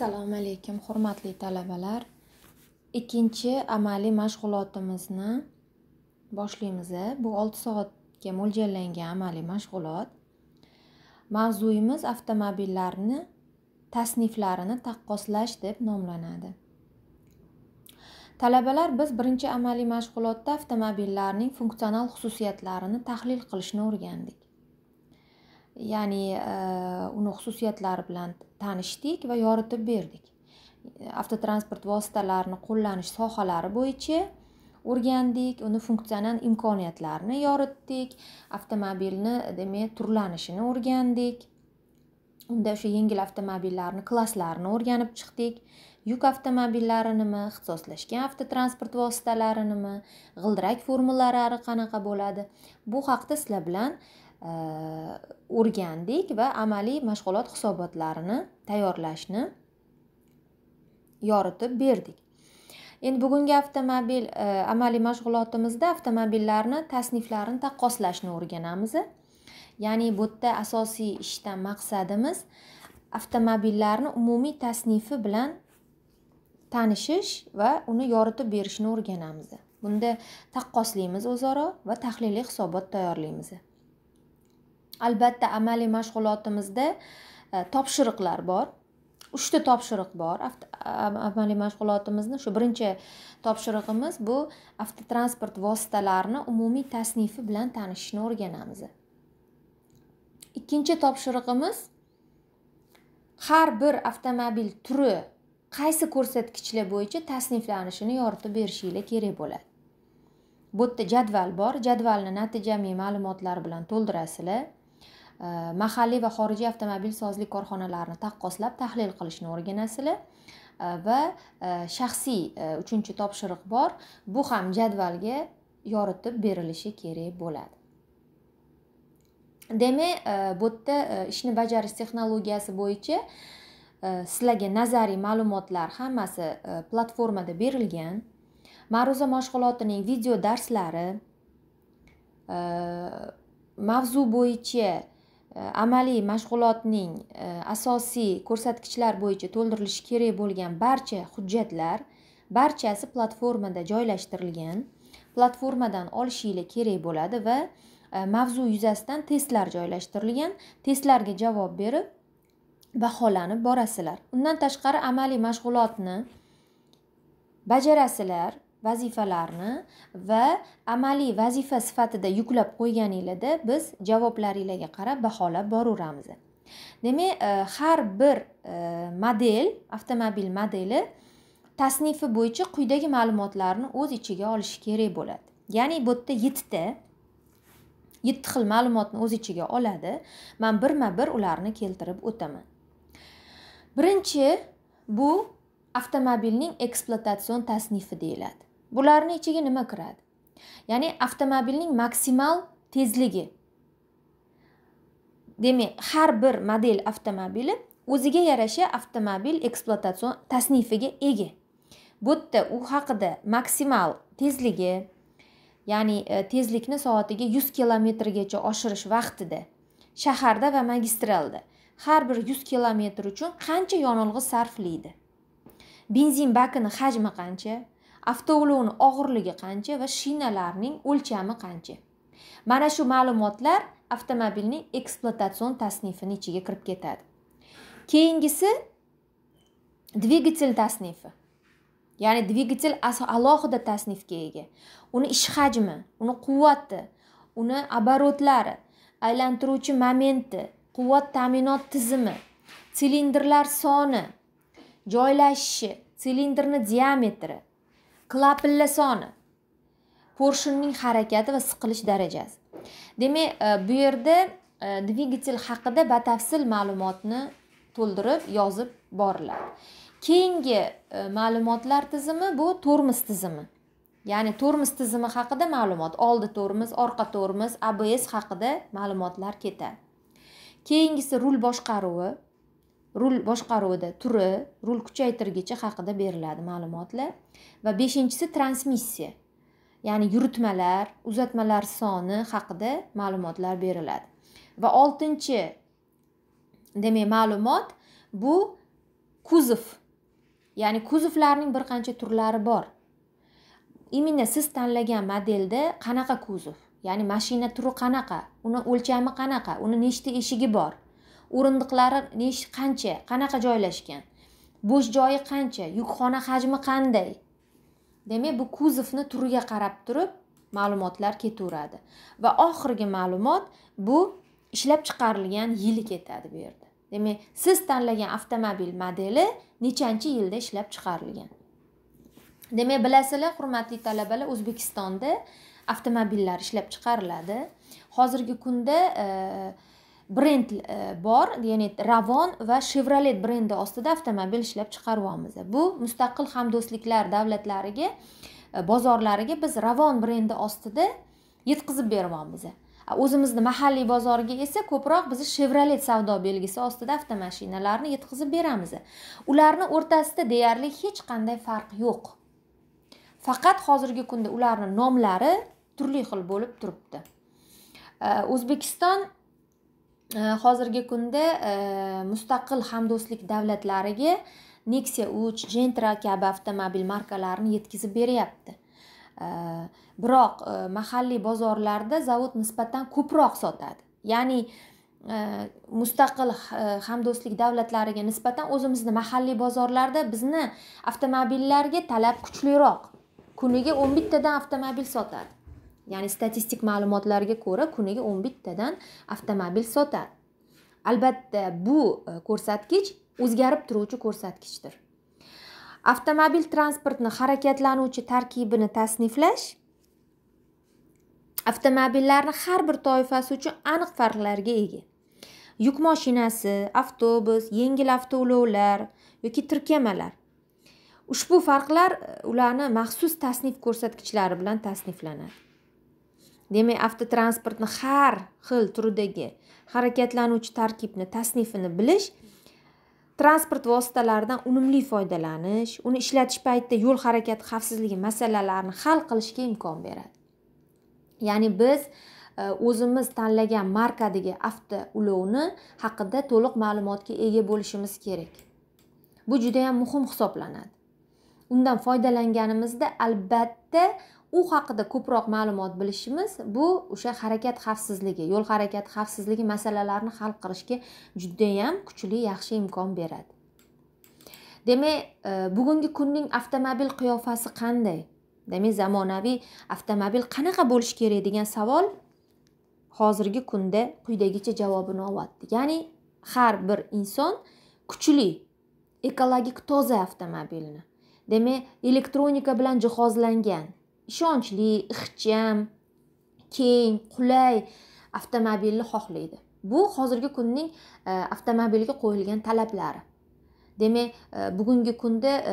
Assalomu alaykum, hurmatli talabalar. Ikkinchi amaliy mashg'ulotimizni boshlaymiz. Bu 6 soatga mo'ljallangan amaliy mashg'ulot. Mavzuyimiz avtomobillarni tasniflarini taqqoslash deb nomlanadi. Talabalar biz birinchi amaliy mashg'ulotda avtomobillarning funksional xususiyatlarini tahlil qilishni o'rgandik. ya'ni uni xususiyatlari bilan tanishdik va yoritib berdik avtotransport vositalarini qo'llanish sohalari bo'yicha o'rgandik uni funksional imkoniyatlarini yoritdik avtomobilni demak turlanishini o'rgandik unda o'sha yengil avtomobillarni klasslarini o'rganib chiqdik yuk avtomobillari nima ixtisoslashgan avtotransport vositalari nima g'ildirak formulalari qanaqa bo'ladi bu haqda sizlar bilan o'rgandik e, va amaliy mashg'ulot hisobotlarini tayyorlashni yoritib berdik endi bugungi avtomobil e, amaliy mashg'ulotimizda avtomobillarni tasniflarini taqqoslashni o'rganamiz ya'ni bu yerda asosiy ishdan maqsadimiz avtomobillarni umumiy tasnifi bilan tanishish va uni yoritib berishni o'rganamiz bunda taqqoslaymiz o'zaro va tahliliy hisobot tayyorlaymiz albatta amaliy mashg'ulotimizda e, topshiriqlar bor uchta topshiriq bor amaliy mashg'ulotimizni shu birinchi topshirig'imiz bu avtotransport vositalarini umumiy tasnifi bilan tanishishni o'rganamiz ikkinchi topshirig'imiz har bir avtomobil turi qaysi ko'rsatkichlar bo'yicha tasniflanishini yoritib berishinglar kerak bo'ladi bu yerda jadval bor jadvalni natijaviy ma'lumotlar bilan to'ldirasizlar Э, mahalliy va xorijiy avtomobilsozlik korxonalarini taqqoslab tahlil qilishni o'rganasizlar э, va э, shaxsiy uchinchi topshiriq bor bu ham jadvalga yoritib berilishi kerak bo'ladi demak e, bu yerda e, ishni bajarish texnologiyasi bo'yicha e, sizlarga nazariy ma'lumotlar hammasi platformada berilgan ma'ruza mashg'ulotining video darslari mavzu bo'yicha Э, amaliy mashg'ulotning e, asosiy ko'rsatkichlar bo'yicha to'ldirilishi kerak bo'lgan barcha hujjatlar barchasi platformada joylashtirilgan platformadan olishinglar kerak bo'ladi va e, mavzu yuzasidan testlar joylashtirilgan testlarga javob berib baholanib borasizlar undan tashqari amaliy mashg'ulotni bajarasizlar vazifalarni va amaliy vazifa sifatida yuklab qo'yganinglarda biz javoblaringlarga qarab baholab boraveramiz demak e, har bir e, model avtomobil modeli tasnifi bo'yicha quyidagi ma'lumotlarni o'z ichiga olishi kerak bo'ladi ya'ni bu yerda yettita yetti xil ma'lumotni o'z ichiga oladi man birma bir ularni keltirib o'taman birinchi bu avtomobilning ekspluatatsion tasnifi deyiladi bularni ichiga nima kiradi ya'ni avtomobilning maksimal tezligi demak har bir model avtomobili o'ziga yarasha avtomobil ekspluatatsion tasnifiga ega bu yerda u haqida maksimal tezligi ya'ni e, tezlikni soatiga yuz kilometrgacha oshirish vaqtida shaharda va magistralda har bir yuz kilometr uchun qancha yonilg'i sarflaydi benzin bakini hajmi qancha avtoulovni og'irligi qancha va shinalarning o'lchami qancha mana shu ma'lumotlar avtomobilning ekspluatatsion tasnifini ichiga kirib ketadi keyingisi dvigatel tasnifi ya'ni dvigatel alohida tasnifga ega uni ish hajmi uni quvvati uni оборотlari aylantiruvchi momenti quvvat ta'minot tizimi silindrlar soni joylashishi silindrni diametri klapilla soni porshinning harakati va siqilish darajasi demak e, bu yerda e, dvigatel haqida batafsil ma'lumotni to'ldirib yozib boriladi keyingi e, ma'lumotlar tizimi bu tormoz tizimi ya'ni tormoz tizimi haqida ma'lumot oldi tormoz orqa tormoz abs haqida ma'lumotlar ketadi keyingisi rul boshqaruvi rul boshqaruvida turi rul kuchaytirgichi haqida beriladi ma'lumotlar va beshinchisi transmissiya ya'ni yuritmalar uzatmalar soni haqida ma'lumotlar beriladi va oltinchi demak ma'lumot bu kuzov ya'ni kuzovlarning bir qancha turlari bor именно siz tanlagan modelda qanaqa kuzov ya'ni mashina turi qanaqa uni o'lchami qanaqa uni nechta eshigi bor o'rindiqlari nech qancha qanaqa joylashgan bo'sh joyi qancha yukxona hajmi qanday demak bu kuzovni turiga qarab turib ma'lumotlar ketaveradi va oxirgi ma'lumot bu ishlab chiqarilgan yili ketadi bu yerda demak siz tanlagan avtomobil modeli nechanchi yilda ishlab chiqarilgan demak bilasizlar hurmatli talabalar o'zbekistonda avtomobillar ishlab chiqariladi hozirgi kunda e, brend e, bor ya'ni ravon va chevrolet brendi ostida avtomobil ishlab chiqaryapmiz bu mustaqil hamdo'stliklar davlatlariga e, bozorlariga biz ravon brendi ostida yetkazib beryapmiz o'zimizni mahalliy bozoriga esa ko'proq biz chevrolet savdo belgisi ostida avtomashinalarni yetkazib beramiz ularni o'rtasida deyarli hech qanday farq yo'q faqat hozirgi kunda ularni nomlari turli xil bo'lib turibdi o'zbekiston Э, hozirgi kunda э, mustaqil hamdo'stlik davlatlariga nexia uch gentra kabi avtomobil markalarini yetkazib beryapti э, biroq mahalliy bozorlarda zavod nisbatan ko'proq sotadi ya'ni mustaqil e, hamdo'stlik davlatlariga nisbatan o'zimizni mahalliy bozorlarda bizni avtomobillarga talab kuchliroq kuniga o'n bittadan avtomobil sotadi ya'ni statistik ma'lumotlarga ko'ra kuniga o'n bittadan avtomobil sotadi albatta bu e, ko'rsatkich o'zgarib turuvchi ko'rsatkichdir avtomobil transportni harakatlanuvchi tarkibini tasniflash avtomobillarni har bir toifasi uchun aniq farqlarga ega yuk mashinasi avtobus yengil avtoulovlar yoki tirkamalar ushbu farqlar e, ularni maxsus tasnif ko'rsatkichlari bilan tasniflanadi demak avtotransportni har xil turdagi harakatlanuvchi tarkibni tasnifini bilish transport vositalaridan unumli foydalanish uni ishlatish paytida yo'l harakati xavfsizligi masalalarini hal qilishga imkon beradi ya'ni biz e, o'zimiz tanlagan markadagi avto ulovni haqida to'liq ma'lumotga ega bo'lishimiz kerak bu judayam muhim hisoblanadi undan foydalanganimizda albatta u haqida ko'proq ma'lumot bilishimiz bu o'sha harakat xavfsizligi yo'l harakati xavfsizligi masalalarini hal qilishga judayam kuchli yaxshi imkon beradi demak e, bugungi kunning avtomobil qiyofasi qanday demak zamonaviy avtomobil qanaqa bo'lishi kerak degan savol hozirgi kunda quyidagicha javobini olyapti ya'ni har bir inson kuchli ekologik toza avtomobilni demak elektronika bilan jihozlangan ishonchli ixcham keng qulay avtomobilni xohlaydi bu hozirgi kunning e, avtomobilga qo'yilgan talablari demak e, bugungi kunda e,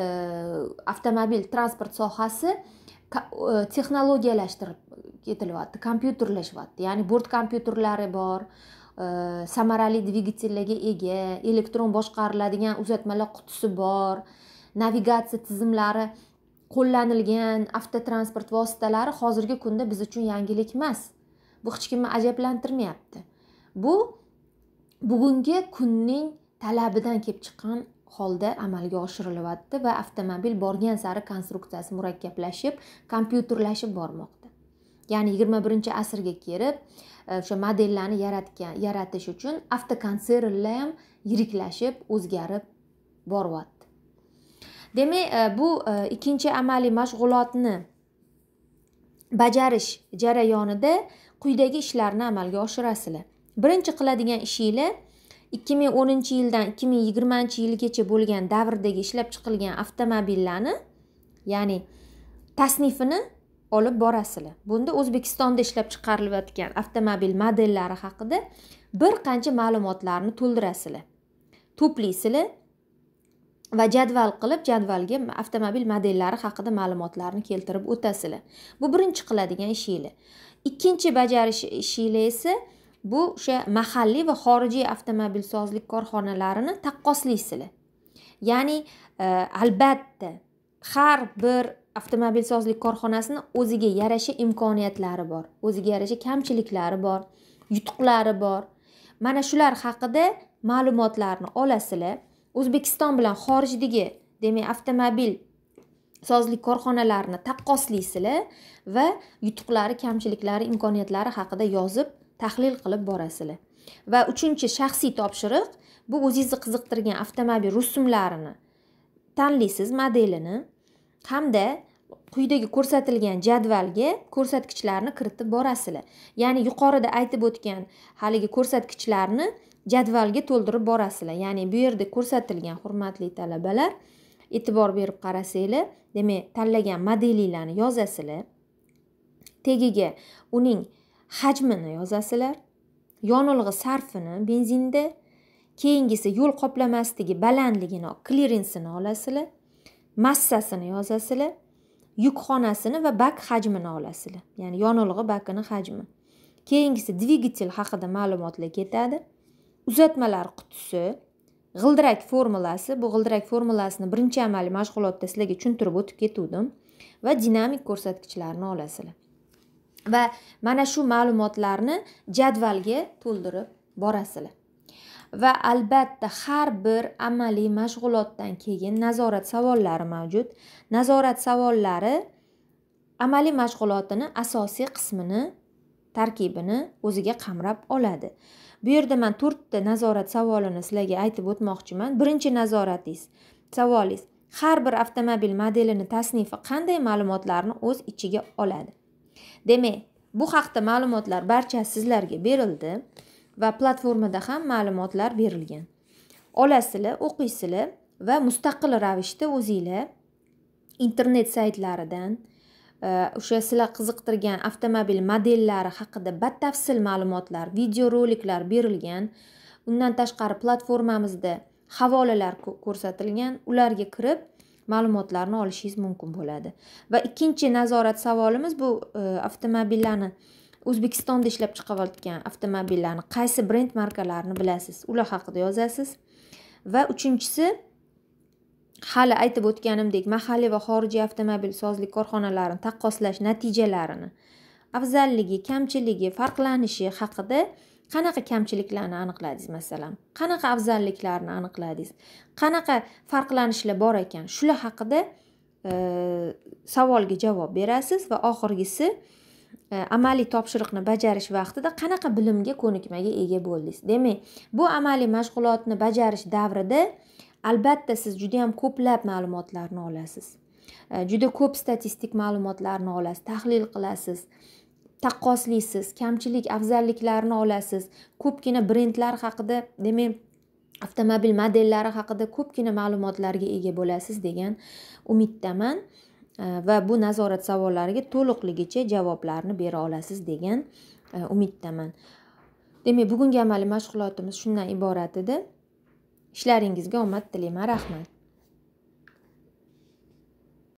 avtomobil transport sohasi texnologiyalashtirib ketilyapti kompyuterlashyapti ya'ni bort kompyuterlari bor samarali dvigatellarga ega elektron boshqariladigan uzatmalar qutisi bor navigatsiya tizimlari qo'llanilgan avtotransport vositalari hozirgi kunda biz uchun yangilik emas bu hech kimni ajablantirmayapti bu bugungi kunning talabidan kelib chiqqan holda amalga oshirilyapti va avtomobil borgan sari konstruksiyasi murakkablashib kompyuterlashib bormoqda ya'ni yigirma birinchi asrga kelib e, o'sha modellarni yaratgan yaratish uchun avtokonsernlar ham yiriklashib o'zgarib boryapti demak e, bu e, ikkinchi amaliy mashg'ulotni bajarish jarayonida quyidagi ishlarni amalga oshirasizlar birinchi qiladigan ishinglar ikki ming o'ninchi yildan ikki ming yigirmanchi yilgacha bo'lgan davrdagi ishlab chiqilgan avtomobillarni ya'ni tasnifini olib borasizlar bunda o'zbekistonda ishlab chiqarilayotgan avtomobil modellari haqida bir qancha ma'lumotlarni to'ldirasizlar to'playsizlar va jadval qilib jadvalga avtomobil modellari haqida ma'lumotlarni keltirib o'tasizlar bu birinchi qiladigan ishinglar ikkinchi bajarish ishinglar esa bu o'sha mahalliy va xorijiy avtomobilsozlik korxonalarini taqqoslaysizlar ya'ni e, albatta har bir avtomobilsozlik korxonasini o'ziga yarasha imkoniyatlari bor o'ziga yarasha kamchiliklari bor yutuqlari bor mana shular haqida ma'lumotlarni olasizlar o'zbekiston bilan xorijdagi demak avtomobil sozlik korxonalarini taqqoslaysizlar va yutuqlari kamchiliklari imkoniyatlari haqida yozib tahlil qilib borasizlar va uchinchi shaxsiy topshiriq bu o'zingizni qiziqtirgan avtomobil rusumlarini tanlaysiz modelini hamda quyidagi ko'rsatilgan jadvalga ko'rsatkichlarni kiritib borasizlar ya'ni yuqorida aytib o'tgan haligi ko'rsatkichlarni jadvalga to'ldirib borasizlar ya'ni bu yerda ko'rsatilgan hurmatli talabalar e'tibor berib qarasanglar demak tanlagan modelinglarni yozasizlar tagiga uning hajmini yozasizlar yonilg'i sarfini benzinda keyingisi yo'l qoplamasidagi balandligini klirensini olasizlar massasini yozasizlar yukxonasini va bak hajmini olasizlar ya'ni yonilg'i bakini hajmi keyingisi dvigatel haqida ma'lumotlar ketadi uzatmalar qutisi g'ildirak formulasi bu g'ildirak formulasini birinchi amaliy mashg'ulotda sizlarga tushuntirib o'tib ketuvdim va dinamik ko'rsatkichlarni olasizlar va mana shu ma'lumotlarni jadvalga to'ldirib borasizlar va albatta har bir amaliy mashg'ulotdan keyin nazorat savollari mavjud nazorat savollari amaliy mashg'ulotini asosiy qismini tarkibini o'ziga qamrab oladi bu yerda man to'rtta nazorat savolini sizlarga aytib o'tmoqchiman birinchi nazoratingiz savolingiz har bir avtomobil modelini tasnifi qanday ma'lumotlarni o'z ichiga oladi demak bu haqda ma'lumotlar barchasi sizlarga berildi va platformada ham ma'lumotlar berilgan olasizlar o'qiysizlar va mustaqil ravishda o'zinglar internet saytlaridan e, o'sha sizlar qiziqtirgan avtomobil modellari haqida batafsil ma'lumotlar videoroliklar berilgan undan tashqari platformamizda havolalar ko'rsatilgan ularga kirib ma'lumotlarni olishingiz mumkin bo'ladi va ikkinchi nazorat savolimiz bu e, avtomobillarni o'zbekistonda ishlab chiqarayotgan avtomobillarni qaysi brend markalarini bilasiz ular haqida yozasiz va uchinchisi hali aytib o'tganimdek mahalliy va xorijiy avtomobil sozlik korxonalarini taqqoslash natijalarini afzalligi kamchiligi farqlanishi haqida qanaqa kamchiliklarni aniqladingiz masalan qanaqa afzalliklarni aniqladingiz qanaqa farqlanishlar bor ekan shular haqida e, savolga javob berasiz va oxirgisi E, amaliy topshiriqni bajarish vaqtida qanaqa bilimga ko'nikmaga ega bo'ldingiz demak bu amaliy mashg'ulotni bajarish davrida albatta siz juda yam ko'plab ma'lumotlarni olasiz e, juda ko'p statistik ma'lumotlarni olasiz tahlil qilasiz taqqoslaysiz kamchilik afzalliklarni olasiz ko'pgina brendlar haqida demak avtomobil modellari haqida ko'pgina ma'lumotlarga ega bo'lasiz degan umiddaman Э, va bu nazorat savollariga to'liqligicha javoblarni bera olasiz degan e, umiddaman demak bugungi amaliy mashg'ulotimiz shundan iborat edi ishlaringizga omad tilayman rahmat